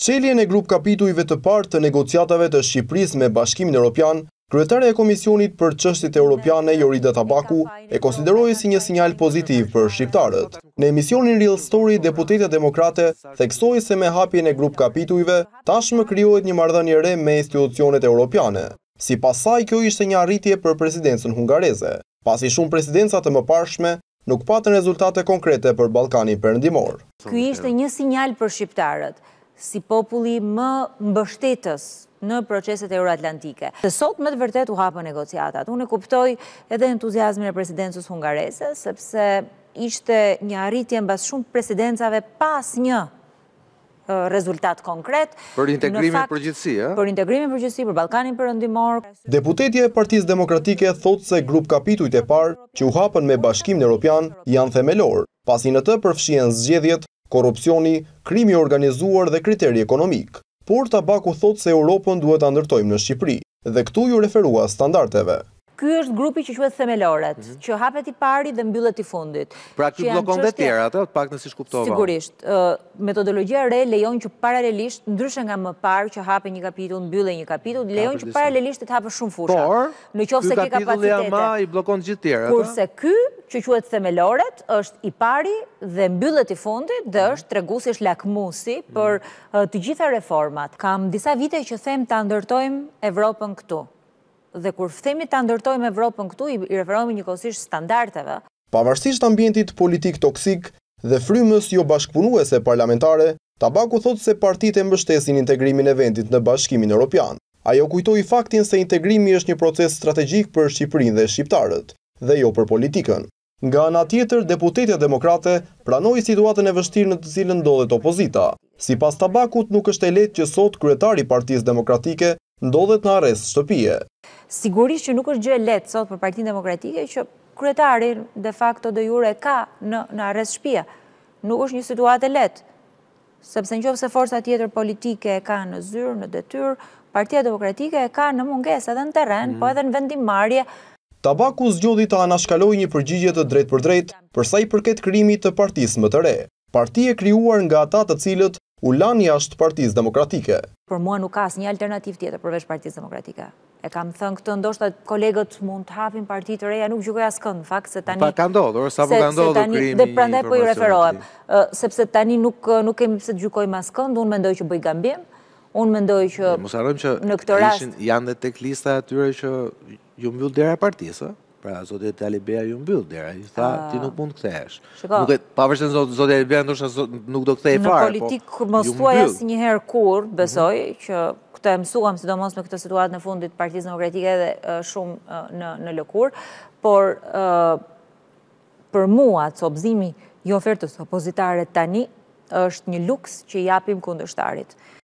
Qelje në grup kapitujve të partë të negociatave të Shqipëris me bashkimin e Europian, kryetare e Komisionit për qështit e Europian Jorida Tabaku e konsiderojë si një sinjal pozitiv për Shqiptarët. Në emisionin Real Story, deputetja demokrate theksoj se me hapje në grup kapitujve tashmë kryojt një mardhën një re me institucionet e Europiane. Si pasaj, kjo ishte një arritje për presidencën hungareze. Pas i shumë presidencat të më parshme, nuk patën rezultate konkrete për Balkani përndimor. Kjo ishte një sinjal për Shqiptarët si populli më mbështetës në proceset euroatlantike. Dhe sot më të vërtet u hapë negociatat. Unë e kuptoj edhe entuziasmin e presidencës hungarese, sepse ishte një arritje në basë shumë presidencave pas një rezultat konkret. Për integrimin përgjithsi, e? Për integrimin përgjithsi, për Balkanin përëndimor. Deputetje e Partisë demokratike thotë se grup kapituit e parë që u hapën me bashkim në Europian janë themelor, pasi në të përfshien zgjedhjet korupcioni, krimi organizuar dhe kriteri ekonomik. Por tabaku thot se Europën duhet të ndërtojmë në Shqipëri, dhe këtu ju referua standarteve. Ky është grupi që quhet themeloret, mhm. që hapet i pari dhe mbyllet i fundit. Pra ky bllokon dhe tjera, atë pak nëse shkuptova. kuptova. Sigurisht, metodologjia re lejon që paralelisht, ndryshe nga më parë që hape një kapitull, mbyllet një kapitull, lejon që paralelisht të hape shumë fusha. Por, nëse ke kapacitete, ai bllokon gjithë Kurse ky që quetë themeloret, është i pari dhe mbyllet i fundit dhe mhm. është tregusisht lakmusi mhm. për të gjitha reformat. Kam disa vite që them të ndërtojmë Evropën këtu. Dhe kur themi të ndërtojmë Evropën këtu, i referohemi një kosisht standarteve. Pavarësisht ambientit politik toksik dhe frymës jo bashkëpunuese parlamentare, Tabaku thot se partit e mbështesin integrimin e vendit në bashkimin Europian. Ajo kujtoj faktin se integrimi është një proces strategjik për Shqipërin dhe Shqiptarët, dhe jo për politikën. Nga nga tjetër, deputetja demokrate pranoj situatën e vështirë në të cilën ndodhet opozita. Sipas Tabakut nuk është e lehtë që sot kryetari i Partisë Demokratike ndodhet në arrest shtëpie. Sigurisht që nuk është gjë e lehtë sot për Partinë Demokratike që kryetari de facto de jure ka në në arrest shtëpie. Nuk është një situatë e lehtë. Sepse nëse forca tjetër politike e ka në zyrë, në detyrë, Partia Demokratike e ka në mungesë edhe në terren, po mhm. edhe në vendimarje. Tabaku zgjodhi të anashkaloj një përgjigje të drejt për drejt përsa i përket krimi të partisë më të re. Parti e kryuar nga ata të cilët u lani jashtë partisë demokratike. Për mua nuk ka asë një alternativ tjetër përveç partisë demokratike. E kam thënë këtë ndoshtë të kolegët mund të hapin parti të reja, nuk gjykoj asë këndë, fakt se tani... Pa ka ndodhë, orë sa po ka ndodhë krimi... Dhe prandaj po i referohem, sepse tani nuk kemi pëse të gjukoj masë këndë, unë mendoj që bëj gambim, Unë mendoj që... Mos arrojmë që në këtë rast... janë dhe tek lista atyre që ju mbyll dera partisë, pra zotja Talibea ju mbyll dera, i tha ah. ti nuk mund të kthehesh. Nuk e pavarësisht se zotja zotja Talibea ndoshta nuk do të kthej fare, po. Në politik mos thuaj asnjëherë kur, mhm. besoj që këtë e mësuam sidomos me këtë situatë në fundit Partisë Demokratike edhe shumë në në lëkur, por për mua copëzimi i ofertës opozitare tani është një luks që japim kundështarit.